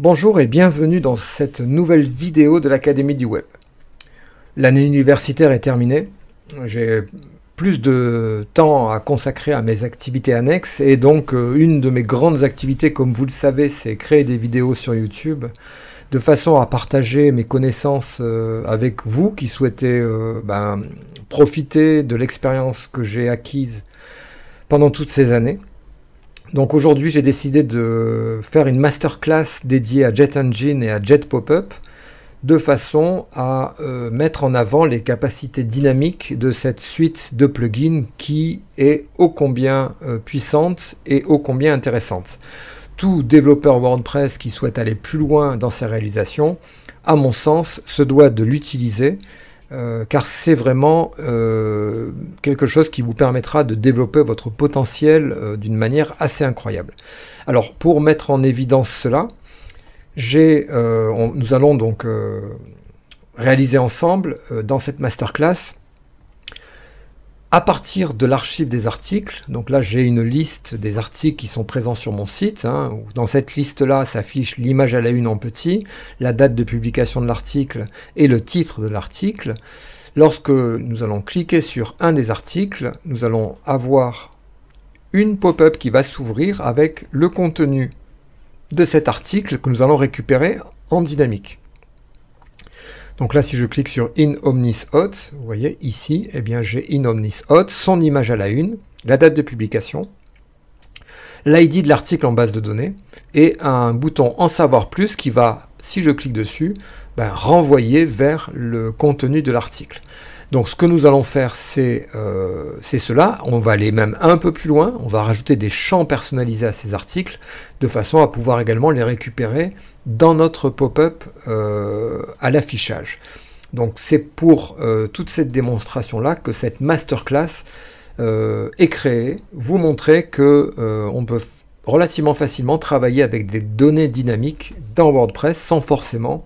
Bonjour et bienvenue dans cette nouvelle vidéo de l'Académie du Web. L'année universitaire est terminée. J'ai plus de temps à consacrer à mes activités annexes et donc euh, une de mes grandes activités, comme vous le savez, c'est créer des vidéos sur YouTube de façon à partager mes connaissances euh, avec vous qui souhaitez euh, ben, profiter de l'expérience que j'ai acquise pendant toutes ces années. Donc aujourd'hui, j'ai décidé de faire une masterclass dédiée à Jet Engine et à Jet Pop-up de façon à euh, mettre en avant les capacités dynamiques de cette suite de plugins qui est ô combien euh, puissante et ô combien intéressante. Tout développeur WordPress qui souhaite aller plus loin dans ses réalisations, à mon sens, se doit de l'utiliser euh, car c'est vraiment euh, quelque chose qui vous permettra de développer votre potentiel euh, d'une manière assez incroyable. Alors pour mettre en évidence cela, nous allons donc réaliser ensemble dans cette masterclass à partir de l'archive des articles, donc là j'ai une liste des articles qui sont présents sur mon site, hein, dans cette liste-là s'affiche l'image à la une en petit, la date de publication de l'article et le titre de l'article. Lorsque nous allons cliquer sur un des articles, nous allons avoir une pop-up qui va s'ouvrir avec le contenu de cet article que nous allons récupérer en dynamique. Donc là, si je clique sur In Omnis Hot, vous voyez ici, eh bien j'ai In Omnis Hot, son image à la une, la date de publication, l'ID de l'article en base de données et un bouton En savoir plus qui va, si je clique dessus, ben, renvoyer vers le contenu de l'article. Donc ce que nous allons faire, euh, c'est cela. On va aller même un peu plus loin. On va rajouter des champs personnalisés à ces articles, de façon à pouvoir également les récupérer dans notre pop-up euh, à l'affichage. Donc c'est pour euh, toute cette démonstration-là que cette masterclass est créée, vous montrer qu'on on peut relativement facilement travailler avec des données dynamiques dans WordPress sans forcément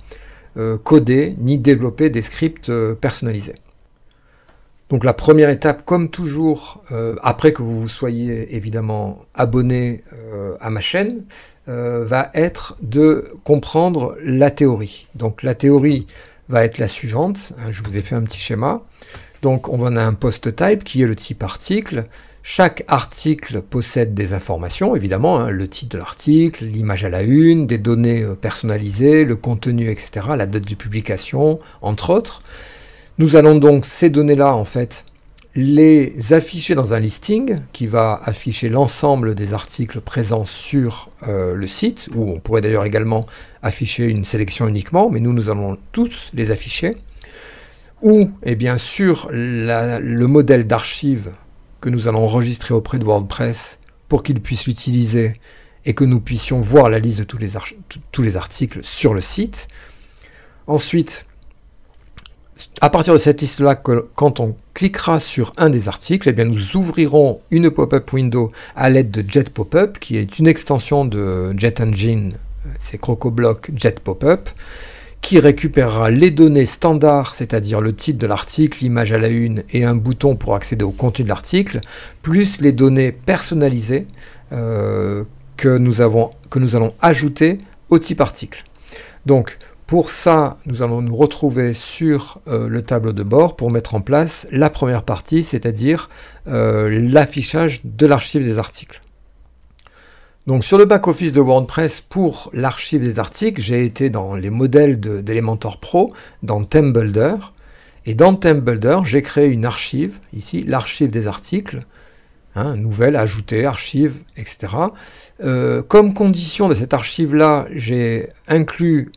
coder ni développer des scripts personnalisés. Donc la première étape, comme toujours, euh, après que vous soyez évidemment abonné euh, à ma chaîne, euh, va être de comprendre la théorie. Donc la théorie va être la suivante. Hein, je vous ai fait un petit schéma. Donc on a un post type qui est le type article. Chaque article possède des informations, évidemment, hein, le titre de l'article, l'image à la une, des données personnalisées, le contenu, etc., la date de publication, entre autres. Nous allons donc ces données-là, en fait, les afficher dans un listing qui va afficher l'ensemble des articles présents sur euh, le site, où on pourrait d'ailleurs également afficher une sélection uniquement, mais nous, nous allons tous les afficher. Ou, et eh bien sûr, le modèle d'archive que nous allons enregistrer auprès de WordPress pour qu'il puisse l'utiliser et que nous puissions voir la liste de tous les articles sur le site. Ensuite, à partir de cette liste-là, quand on cliquera sur un des articles, eh bien nous ouvrirons une pop-up window à l'aide de Jet Pop-up, qui est une extension de Jet Engine, euh, c'est CrocoBlock Jet Pop-up, qui récupérera les données standards, c'est-à-dire le titre de l'article, l'image à la une et un bouton pour accéder au contenu de l'article, plus les données personnalisées euh, que, nous avons, que nous allons ajouter au type article. Donc, pour ça, nous allons nous retrouver sur euh, le tableau de bord pour mettre en place la première partie, c'est-à-dire euh, l'affichage de l'archive des articles. Donc sur le back-office de WordPress, pour l'archive des articles, j'ai été dans les modèles d'Elementor Pro, dans Theme Builder. Et dans Theme Builder, j'ai créé une archive, ici, l'archive des articles, hein, nouvelle, ajoutée, archive, etc. Euh, comme condition de cette archive-là, j'ai inclus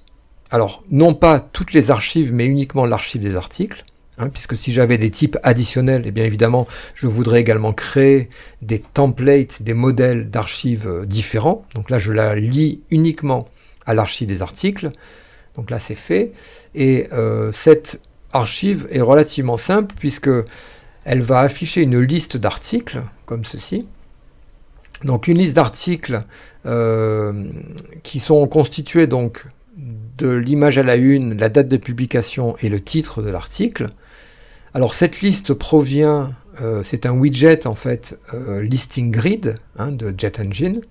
alors non pas toutes les archives, mais uniquement l'archive des articles, hein, puisque si j'avais des types additionnels, et eh bien évidemment, je voudrais également créer des templates, des modèles d'archives euh, différents. Donc là, je la lis uniquement à l'archive des articles. Donc là, c'est fait. Et euh, cette archive est relativement simple, puisque elle va afficher une liste d'articles, comme ceci. Donc une liste d'articles euh, qui sont constitués donc l'image à la une, la date de publication et le titre de l'article. Alors cette liste provient, euh, c'est un widget en fait, euh, Listing Grid hein, de Jet Engine.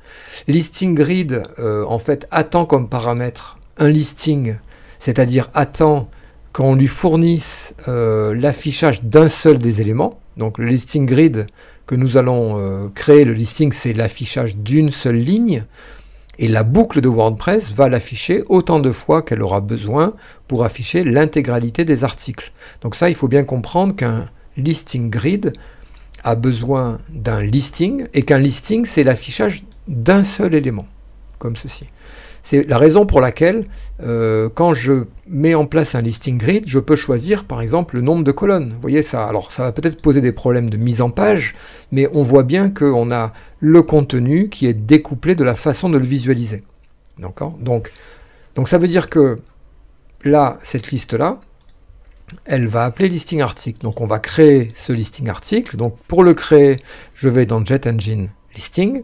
Listing Grid euh, en fait attend comme paramètre un listing, c'est-à-dire attend qu'on lui fournisse l'affichage d'un seul des éléments. Donc le listing grid que nous allons créer, le listing c'est l'affichage d'une seule ligne. Et la boucle de WordPress va l'afficher autant de fois qu'elle aura besoin pour afficher l'intégralité des articles. Donc ça, il faut bien comprendre qu'un listing grid a besoin d'un listing et qu'un listing, c'est l'affichage d'un seul élément, comme ceci. C'est la raison pour laquelle, euh, quand je mets en place un listing grid, je peux choisir par exemple le nombre de colonnes. Vous voyez ça Alors ça va peut-être poser des problèmes de mise en page, mais on voit bien qu'on a le contenu qui est découplé de la façon de le visualiser. donc, donc ça veut dire que là, cette liste-là, elle va appeler listing article. Donc on va créer ce listing article. Donc pour le créer, je vais dans Jet Engine Listing,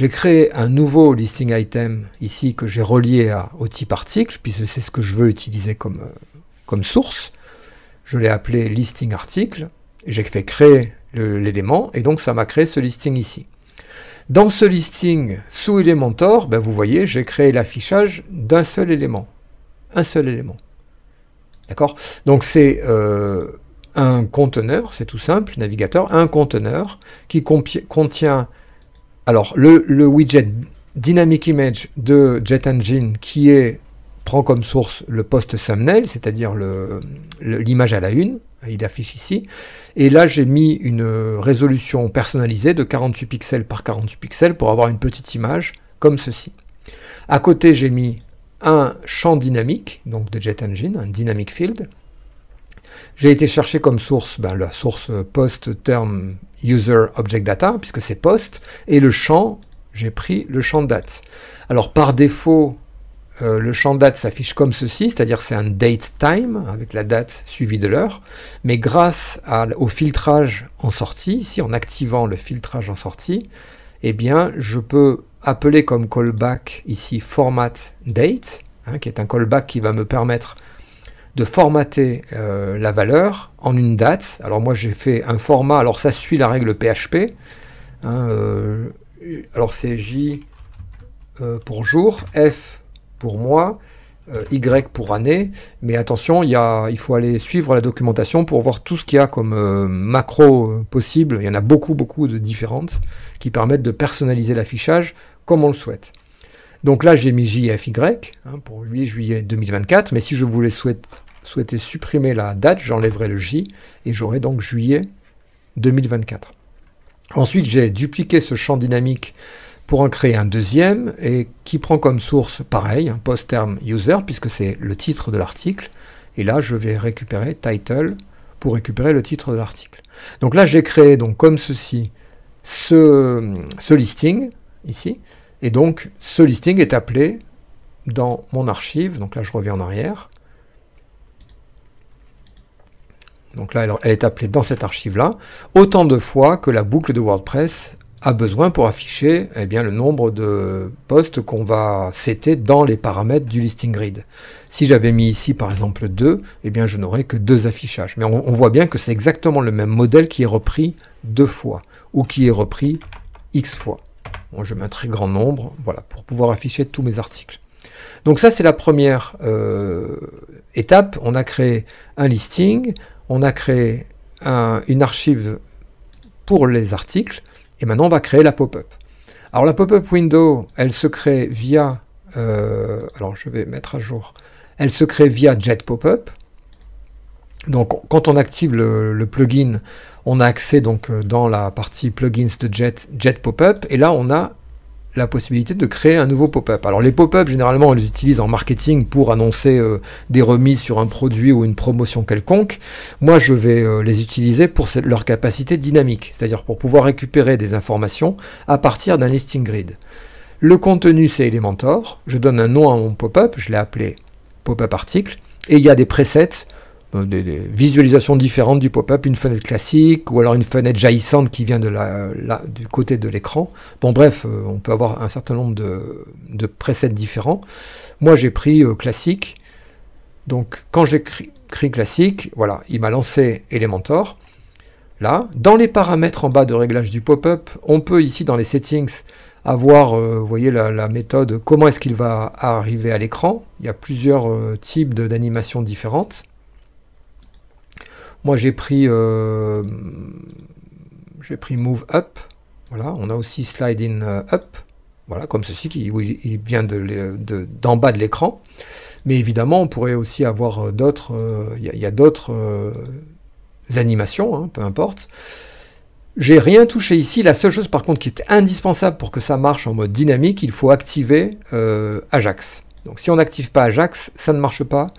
j'ai créé un nouveau listing item ici que j'ai relié au type article, puisque c'est ce que je veux utiliser comme, euh, comme source. Je l'ai appelé listing article, j'ai fait créer l'élément, et donc ça m'a créé ce listing ici. Dans ce listing sous Elementor, ben vous voyez, j'ai créé l'affichage d'un seul élément. Un seul élément. D'accord Donc c'est euh, un conteneur, c'est tout simple, navigateur, un conteneur qui contient alors le, widget Dynamic Image de Jet Engine qui prend comme source le post thumbnail, c'est-à-dire l'image à la une, il affiche ici. Et là, j'ai mis une résolution personnalisée de 48 pixels par 48 pixels pour avoir une petite image comme ceci. À côté, j'ai mis un champ dynamique, donc de Jet Engine, un dynamic field, j'ai été chercher comme source ben, la source euh, post term user object data, puisque c'est post, et le champ, j'ai pris le champ de date. Alors par défaut, euh, le champ date s'affiche comme ceci, c'est-à-dire c'est un date time, avec la date suivie de l'heure, mais grâce au filtrage en sortie, ici en activant le filtrage en sortie, eh bien je peux appeler comme callback ici format date, hein, qui est un callback qui va me permettre de formater euh, la valeur en une date. Alors moi j'ai fait un format, alors ça suit la règle PHP. Hein, euh, alors c'est J euh, pour jour, F pour mois, Y pour année. Mais attention, y a, il faut aller suivre la documentation pour voir tout ce qu'il y a comme macro possible. Il y en a beaucoup, beaucoup de différentes qui permettent de personnaliser l'affichage comme on le souhaite. Donc là, j'ai mis JFY hein, pour 8 juillet 2024, mais si je voulais souhaiter souhaitez supprimer la date, j'enlèverai le J et j'aurai donc juillet 2024. Ensuite, j'ai dupliqué ce champ dynamique pour en créer un deuxième et qui prend comme source, pareil, un post-term user, puisque c'est le titre de l'article. Et là, je vais récupérer title pour récupérer le titre de l'article. Donc là, j'ai créé donc comme ceci ce listing, ici. Et donc, ce listing est appelé dans mon archive, donc là je reviens en arrière, donc là elle, est appelée dans cette archive-là, autant de fois que la boucle de WordPress a besoin pour afficher eh bien, le nombre de postes qu'on va setter dans les paramètres du listing grid. Si j'avais mis ici par exemple 2, eh je n'aurais que deux affichages. Mais on, voit bien que c'est exactement le même modèle qui est repris deux fois, ou qui est repris x fois. je mets un très grand nombre voilà, pour pouvoir afficher tous mes articles. Donc ça c'est la première euh, étape, on a créé un listing, on a créé une archive pour les articles, et maintenant on va créer la pop-up. Alors la pop-up window, elle se crée via, euh, alors je vais mettre à jour, elle se crée via Jet Pop-up. Donc quand on active le, le, plugin, on a accès donc euh, dans la partie plugins de Jet, Jet Pop-up, et là on a la possibilité de créer un nouveau pop-up. Alors les pop-up, généralement, on les utilise en marketing pour annoncer euh, des remises sur un produit ou une promotion quelconque. Moi, je vais euh, les utiliser pour leur capacité dynamique, c'est-à-dire pour pouvoir récupérer des informations à partir d'un listing grid. Le contenu, c'est Elementor. Je donne un nom à mon pop-up, je l'ai appelé pop-up article. Et il y a des presets euh, des, visualisations différentes du pop-up, une fenêtre classique ou alors une fenêtre jaillissante qui vient du côté de l'écran. Bon bref, euh, on peut avoir un certain nombre de, presets différents. Moi j'ai pris euh, classique. Donc quand j'ai écrit classique, voilà, il m'a lancé Elementor. Là, dans les paramètres en bas de réglage du pop-up, on peut ici dans les settings avoir, vous voyez, la, méthode comment est-ce qu'il va arriver à l'écran. Il y a plusieurs types d'animations différentes. Moi, euh, j'ai pris, Move Up. Voilà, on a aussi Slide In euh, Up. Voilà, comme ceci qui il vient d'en bas de l'écran. Mais évidemment, on pourrait aussi avoir euh, d'autres. Il y a, d'autres animations, hein, peu importe. J'ai rien touché ici. La seule chose, par contre, qui est indispensable pour que ça marche en mode dynamique, il faut activer Ajax. Donc, si on n'active pas Ajax, ça ne marche pas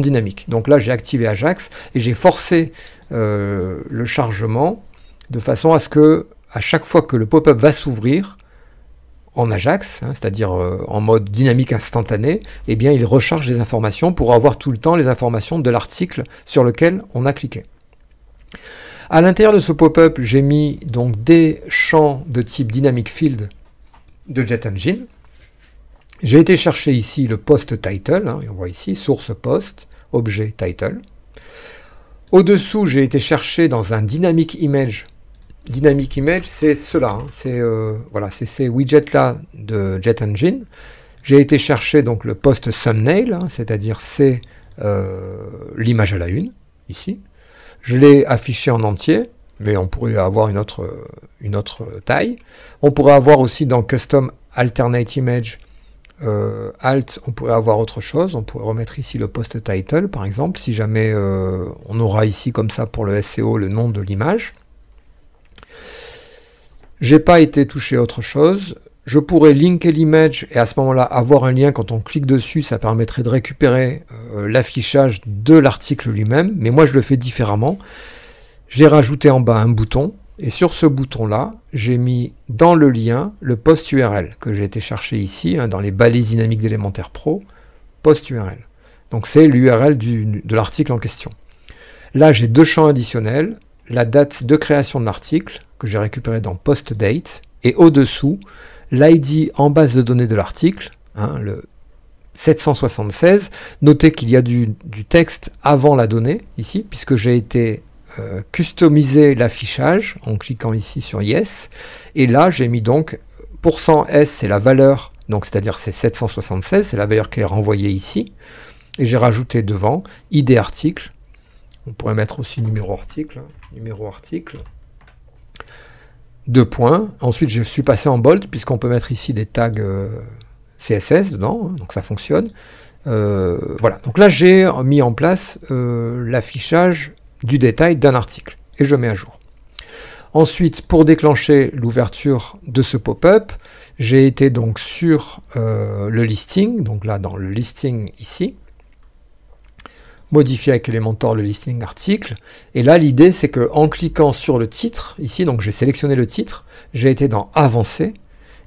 dynamique. Donc là, j'ai activé Ajax et j'ai forcé euh, le chargement de façon à ce que, à chaque fois que le pop-up va s'ouvrir en Ajax, hein, c'est-à-dire euh, en mode dynamique instantané, eh bien, il recharge les informations pour avoir tout le temps les informations de l'article sur lequel on a cliqué. À l'intérieur de ce pop-up, j'ai mis donc des champs de type dynamic field de Jet Engine. J'ai été chercher ici le post title, hein, on voit ici source post, objet title. Au-dessous, j'ai été chercher dans un dynamic image. Dynamic image, c'est cela, hein, c'est euh, voilà, ces widgets-là de Jet Engine. J'ai été chercher donc le post thumbnail, hein, c'est-à-dire c'est euh, l'image à la une, ici. Je l'ai affiché en entier, mais on pourrait avoir une autre, une autre taille. On pourrait avoir aussi dans Custom Alternate Image euh, alt, on pourrait avoir autre chose. On pourrait remettre ici le post title, par exemple, si jamais euh, on aura ici comme ça pour le SEO le nom de l'image. J'ai pas été touché à autre chose. Je pourrais linker l'image et à ce moment-là avoir un lien quand on clique dessus, ça permettrait de récupérer euh, l'affichage de l'article lui-même. Mais moi, je le fais différemment. J'ai rajouté en bas un bouton et sur ce bouton-là, j'ai mis dans le lien le post URL que j'ai été chercher ici, hein, dans les balises dynamiques d'Elementaire pro, post URL. Donc c'est l'URL de l'article en question. Là, j'ai deux champs additionnels, la date de création de l'article, que j'ai récupéré dans post date, et au-dessous, l'ID en base de données de l'article, hein, le 776. Notez qu'il y a du texte avant la donnée, ici, puisque j'ai été euh, customiser l'affichage en cliquant ici sur Yes. Et là, j'ai mis donc %S, c'est la valeur, donc c'est-à-dire c'est 776, c'est la valeur qui est renvoyée ici. Et j'ai rajouté devant ID article. On pourrait mettre aussi numéro article. Hein, numéro article. Deux points. Ensuite, je suis passé en bold puisqu'on peut mettre ici des tags euh, CSS dedans, hein, donc ça fonctionne. Euh, voilà, donc là j'ai mis en place l'affichage du détail d'un article. Et je mets à jour. Ensuite, pour déclencher l'ouverture de ce pop-up, j'ai été donc sur euh, le listing, donc là dans le listing ici, modifier avec Elementor le listing article, et là l'idée c'est que en cliquant sur le titre, ici donc j'ai sélectionné le titre, j'ai été dans Avancer,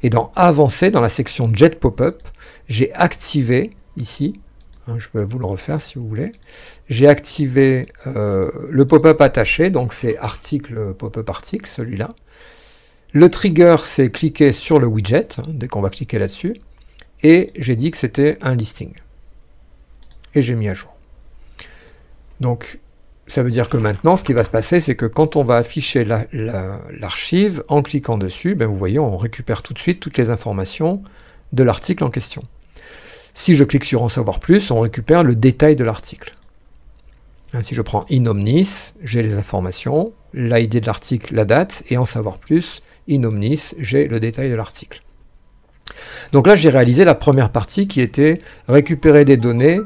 et dans Avancer, dans la section Jet Pop-up, j'ai activé ici Hein, je peux vous le refaire si vous voulez. J'ai activé euh, le pop-up attaché, donc c'est article, pop-up article, celui-là. Le trigger, c'est cliquer sur le widget, hein, dès qu'on va cliquer là-dessus. Et j'ai dit que c'était un listing. Et j'ai mis à jour. Donc, ça veut dire que maintenant, ce qui va se passer, c'est que quand on va afficher l'archive, en cliquant dessus, ben, vous voyez, on récupère tout de suite toutes les informations de l'article en question. Si je clique sur En savoir plus, on récupère le détail de l'article. Hein, si je prends In Omnis, j'ai les informations, l'ID de l'article, la date, et En savoir plus, In Omnis, j'ai le détail de l'article. Donc là, j'ai réalisé la première partie qui était récupérer des données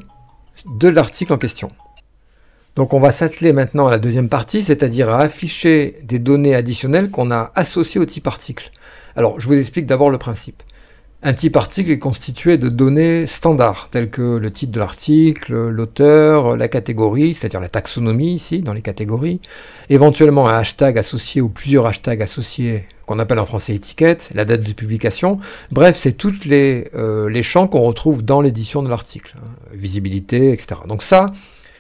de l'article en question. Donc on va s'atteler maintenant à la deuxième partie, c'est-à-dire à afficher des données additionnelles qu'on a associées au type article. Alors je vous explique d'abord le principe. Un type article est constitué de données standards, telles que le titre de l'article, l'auteur, la catégorie, c'est-à-dire la taxonomie ici, dans les catégories, éventuellement un hashtag associé ou plusieurs hashtags associés, qu'on appelle en français étiquette, la date de publication. Bref, c'est tous les, euh, les champs qu'on retrouve dans l'édition de l'article, hein. visibilité, etc. Donc ça,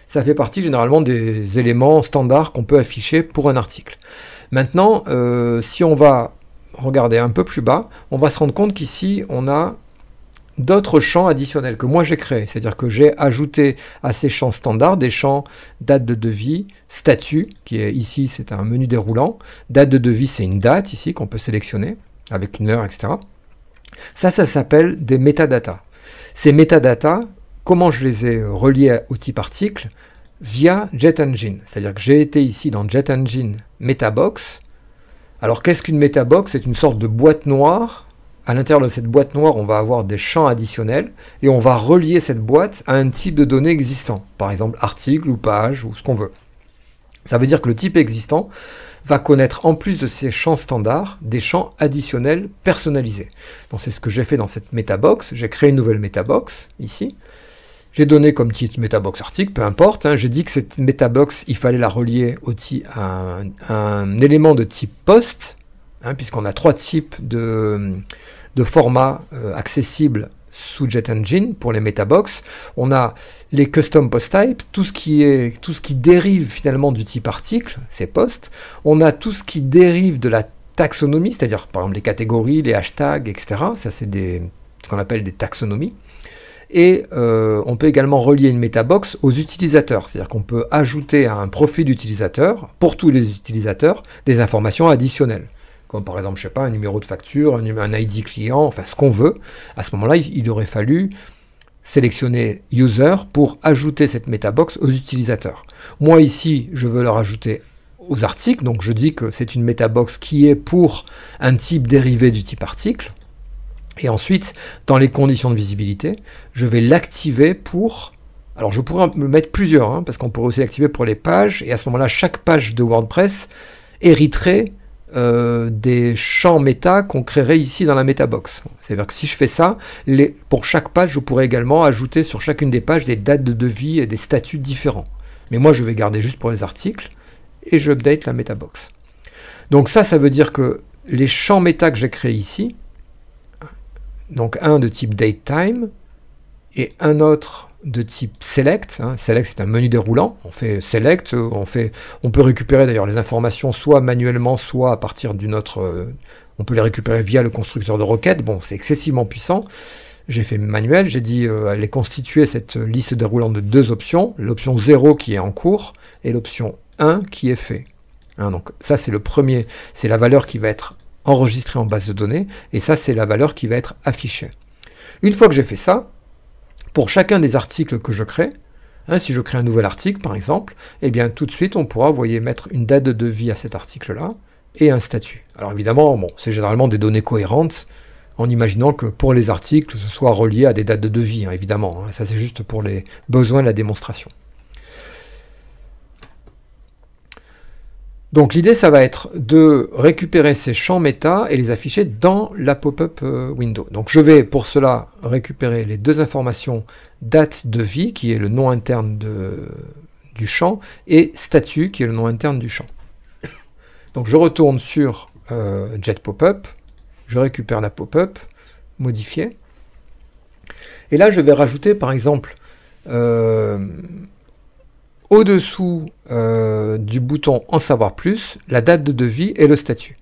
ça fait partie généralement des éléments standards qu'on peut afficher pour un article. Maintenant, euh, si on va regardez un peu plus bas, on va se rendre compte qu'ici on a d'autres champs additionnels que moi j'ai créés. C'est-à-dire que j'ai ajouté à ces champs standards des champs date de devis, statut, qui est ici c'est un menu déroulant, date de devis c'est une date ici qu'on peut sélectionner avec une heure, etc. Ça, ça s'appelle des métadatas. Ces métadatas, comment je les ai reliés au type article Via JetEngine. C'est-à-dire que j'ai été ici dans JetEngine MetaBox, alors qu'est-ce qu'une métabox C'est une sorte de boîte noire. À l'intérieur de cette boîte noire, on va avoir des champs additionnels et on va relier cette boîte à un type de données existant, par exemple article ou page ou ce qu'on veut. Ça veut dire que le type existant va connaître en plus de ces champs standards des champs additionnels personnalisés. Donc c'est ce que j'ai fait dans cette métabox. J'ai créé une nouvelle métabox ici donné comme titre Metabox article, peu importe. Hein. j'ai dit que cette Metabox, il fallait la relier au à un, élément de type post, hein, puisqu'on a trois types de, de formats euh, accessibles sous Jet Engine pour les Metabox. On a les custom post types, tout ce qui est tout ce qui dérive finalement du type article, c'est post. On a tout ce qui dérive de la taxonomie, c'est-à-dire par exemple les catégories, les hashtags, etc. Ça c'est ce qu'on appelle des taxonomies. Et euh, on peut également relier une MetaBox aux utilisateurs, c'est-à-dire qu'on peut ajouter à un profil d'utilisateur, pour tous les utilisateurs, des informations additionnelles comme par exemple, je sais pas, un numéro de facture, un, ID client, enfin ce qu'on veut, à ce moment-là, il, aurait fallu sélectionner user pour ajouter cette metabox aux utilisateurs. Moi ici, je veux leur ajouter aux articles, donc je dis que c'est une metabox qui est pour un type dérivé du type article. Et ensuite, dans les conditions de visibilité, je vais l'activer pour... Alors je pourrais me mettre plusieurs, hein, parce qu'on pourrait aussi l'activer pour les pages, et à ce moment-là, chaque page de WordPress hériterait euh, des champs méta qu'on créerait ici dans la Metabox. C'est-à-dire que si je fais ça, pour chaque page, je pourrais également ajouter sur chacune des pages des dates de vie et des statuts différents. Mais moi, je vais garder juste pour les articles, et j'update la Metabox. Donc ça, ça veut dire que les champs méta que j'ai créés ici, donc un de type DateTime et un autre de type select. Hein. Select c'est un menu déroulant. On fait select, on, fait, on peut récupérer d'ailleurs les informations soit manuellement, soit à partir d'une autre. Euh, on peut les récupérer via le constructeur de requêtes. Bon, c'est excessivement puissant. J'ai fait manuel, j'ai dit euh, constituer cette liste déroulante de deux options, l'option 0 qui est en cours et l'option 1 qui est fait. Hein, donc ça c'est le premier, c'est la valeur qui va être enregistré en base de données, et ça c'est la valeur qui va être affichée. Une fois que j'ai fait ça, pour chacun des articles que je crée, hein, si je crée un nouvel article par exemple, eh bien tout de suite on pourra, mettre une date de vie à cet article-là et un statut. Alors évidemment, c'est généralement des données cohérentes, en imaginant que pour les articles, ce soit relié à des dates de vie, hein, évidemment. Hein. ça c'est juste pour les besoins de la démonstration. Donc l'idée, ça va être de récupérer ces champs méta et les afficher dans la pop-up euh, window. Donc je vais pour cela récupérer les deux informations date de vie, qui est le nom interne du champ, et statut, qui est le nom interne du champ. Donc je retourne sur euh, jet pop-up, je récupère la pop-up, modifier. Et là, je vais rajouter par exemple... Euh, au-dessous euh, du bouton En savoir plus, la date de devis et le statut.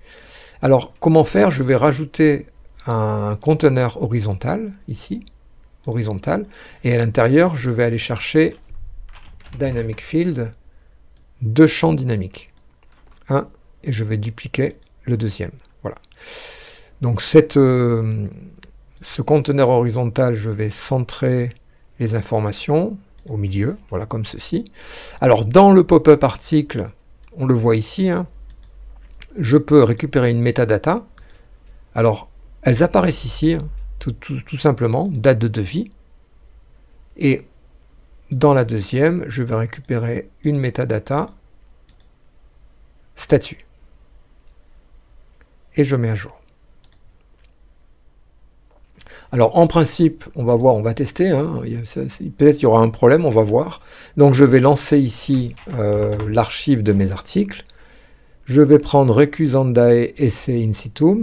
Alors, comment faire Je vais rajouter un conteneur horizontal, ici, horizontal, et à l'intérieur, je vais aller chercher Dynamic Field, deux champs dynamiques. Un, et je vais dupliquer le deuxième. Voilà. Donc, cette, euh, ce conteneur horizontal, je vais centrer les informations, au milieu, voilà comme ceci. Alors dans le pop-up article, on le voit ici, hein, je peux récupérer une metadata. Alors elles apparaissent ici, hein, tout, simplement, date de devis. Et dans la deuxième, je vais récupérer une metadata statut. Et je mets à jour. Alors en principe, on va voir, on va tester, hein. peut-être qu'il y aura un problème, on va voir. Donc je vais lancer ici euh, l'archive de mes articles. Je vais prendre Recusandae Esse in situ,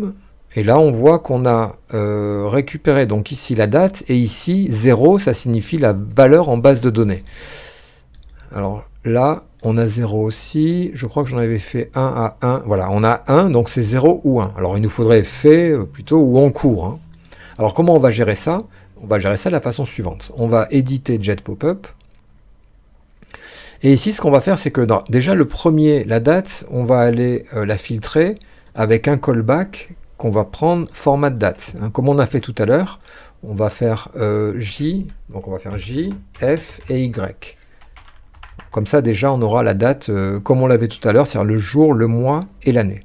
Et là, on voit qu'on a euh, récupéré donc ici la date et ici 0, ça signifie la valeur en base de données. Alors là, on a 0 aussi. Je crois que j'en avais fait 1 à 1. Voilà, on a 1, donc c'est 0 ou 1. Alors il nous faudrait fait euh, plutôt ou en cours. Hein. Alors comment on va gérer ça On va gérer ça de la façon suivante. On va éditer Jet Up Et ici, ce qu'on va faire, c'est que déjà le premier, la date, on va aller euh, la filtrer avec un callback qu'on va prendre format date. Hein, comme on a fait tout à l'heure, on va faire euh, J, donc on va faire J, F et Y. Comme ça, déjà, on aura la date euh, comme on l'avait tout à l'heure, c'est-à-dire le jour, le mois et l'année.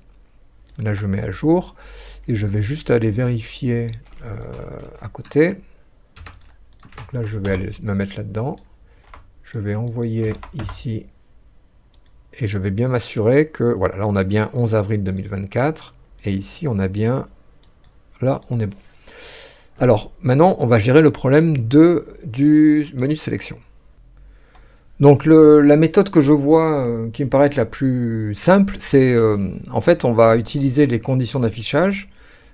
Là, je mets à jour et je vais juste aller vérifier euh, à côté. là, je vais aller me mettre là-dedans. Je vais envoyer ici et je vais bien m'assurer que, voilà, là, on a bien 11 avril 2024 et ici, on a bien, là, on est bon. Alors, maintenant, on va gérer le problème de, du menu de sélection. Donc la méthode que je vois, euh, qui me paraît être la plus simple, c'est euh, en fait on va utiliser les conditions d'affichage.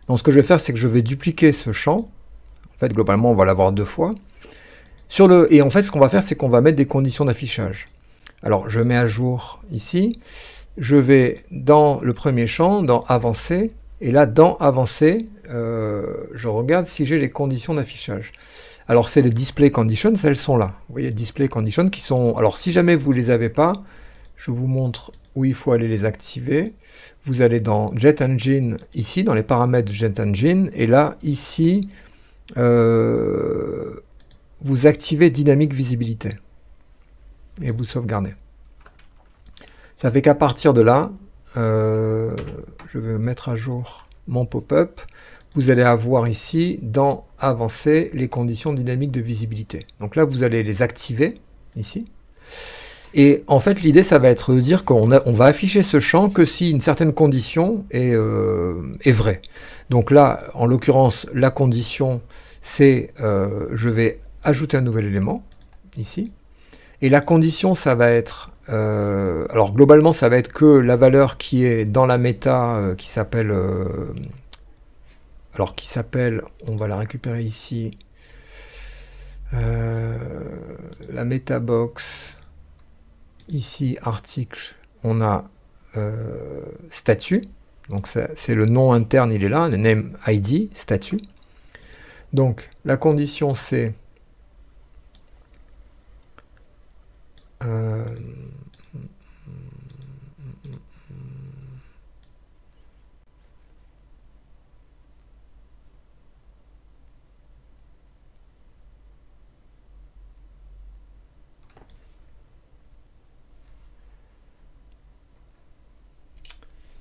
Donc ce que je vais faire, c'est que je vais dupliquer ce champ. En fait, globalement, on va l'avoir deux fois. Sur le, et en fait, ce qu'on va faire, c'est qu'on va mettre des conditions d'affichage. Alors je mets à jour ici. Je vais dans le premier champ, dans Avancer. Et là, dans Avancer, euh, je regarde si j'ai les conditions d'affichage. Alors c'est les display conditions, elles sont là. Vous voyez, display conditions qui sont... Alors si jamais vous ne les avez pas, je vous montre où il faut aller les activer. Vous allez dans Jet Engine, ici, dans les paramètres Jet Engine, et là, ici, euh, vous activez Dynamique Visibilité. Et vous sauvegardez. Ça fait qu'à partir de là, euh, je vais mettre à jour mon pop-up. Vous allez avoir ici, dans avancer les conditions dynamiques de visibilité. Donc là, vous allez les activer, ici. Et en fait, l'idée, ça va être de dire qu'on va afficher ce champ que si une certaine condition est, euh, est vraie. Donc là, en l'occurrence, la condition, c'est euh, je vais ajouter un nouvel élément, ici. Et la condition, ça va être... Euh, alors globalement, ça va être que la valeur qui est dans la méta, qui s'appelle alors qui s'appelle, on va la récupérer ici, euh, la metabox, ici article, on a euh, statut, donc c'est le nom interne, il est là, le name ID, statut. Donc la condition c'est euh,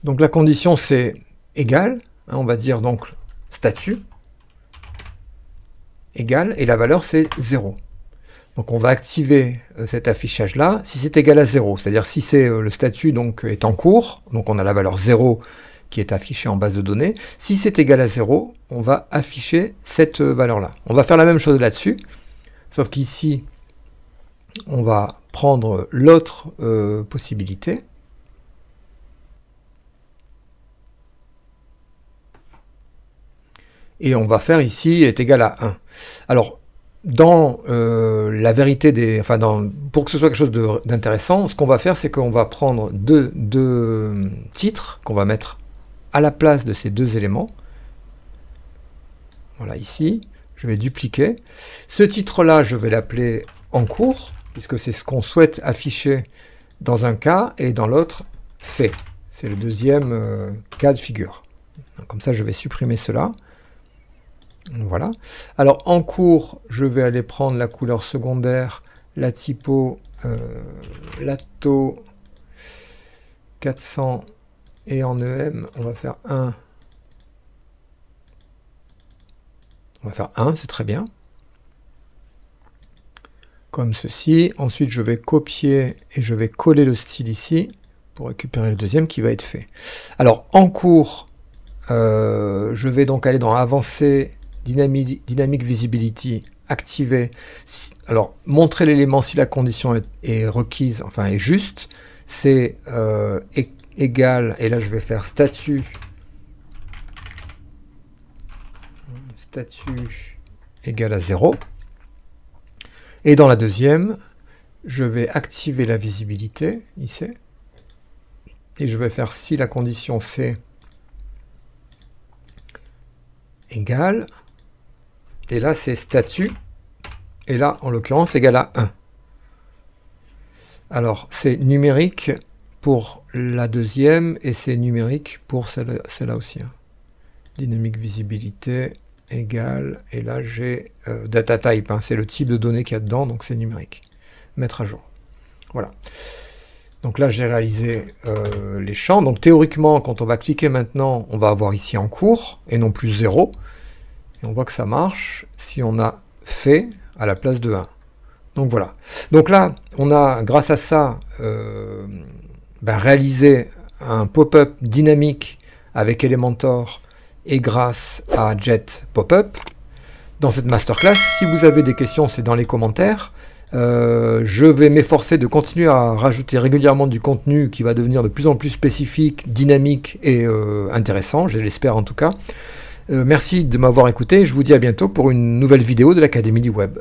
Donc la condition c'est égal, hein, on va dire donc statut, égal et la valeur c'est 0. Donc on va activer euh, cet affichage là si c'est égal à 0, c'est-à-dire si c'est euh, le statut donc est en cours, donc on a la valeur 0 qui est affichée en base de données. Si c'est égal à 0, on va afficher cette euh, valeur là. On va faire la même chose là-dessus, sauf qu'ici on va prendre l'autre possibilité et on va faire ici est égal à 1. Alors, dans euh, la vérité des... Enfin, pour que ce soit quelque chose d'intéressant, ce qu'on va faire, c'est qu'on va prendre deux, euh, titres qu'on va mettre à la place de ces deux éléments. Voilà, ici, je vais dupliquer. Ce titre-là, je vais l'appeler en cours, puisque c'est ce qu'on souhaite afficher dans un cas, et dans l'autre, fait. C'est le deuxième euh, cas de figure. comme ça, je vais supprimer cela. Voilà. Alors en cours, je vais aller prendre la couleur secondaire, la typo euh, la Lato 400 et en EM, on va faire 1. On va faire 1, c'est très bien. Comme ceci. Ensuite, je vais copier et je vais coller le style ici pour récupérer le deuxième qui va être fait. Alors en cours, euh, je vais donc aller dans Avancer Dynamic, Visibility activer, alors montrer l'élément si la condition est, requise, enfin est juste, c'est euh, égal, et là je vais faire statut, statut égal à 0, et dans la deuxième, je vais activer la visibilité, ici, et je vais faire si la condition c'est égal, et là, c'est statut. Et là, en l'occurrence, égal à 1. Alors, c'est numérique pour la deuxième et c'est numérique pour celle-là aussi. Hein. Dynamique visibilité égal. et là j'ai euh, data type, hein. c'est le type de données qu'il y a dedans, donc c'est numérique. Mettre à jour. Voilà. Donc là j'ai réalisé euh, les champs. Donc théoriquement, quand on va cliquer maintenant, on va avoir ici en cours et non plus 0 on voit que ça marche si on a fait à la place de 1. Donc voilà. Donc là, on a, grâce à ça, euh, ben, réalisé un pop-up dynamique avec Elementor et grâce à Jet Pop-up. Dans cette masterclass, si vous avez des questions, c'est dans les commentaires. Euh, je vais m'efforcer de continuer à rajouter régulièrement du contenu qui va devenir de plus en plus spécifique, dynamique et euh, intéressant, je l'espère en tout cas. Euh, merci de m'avoir écouté. Je vous dis à bientôt pour une nouvelle vidéo de l'Académie du Web.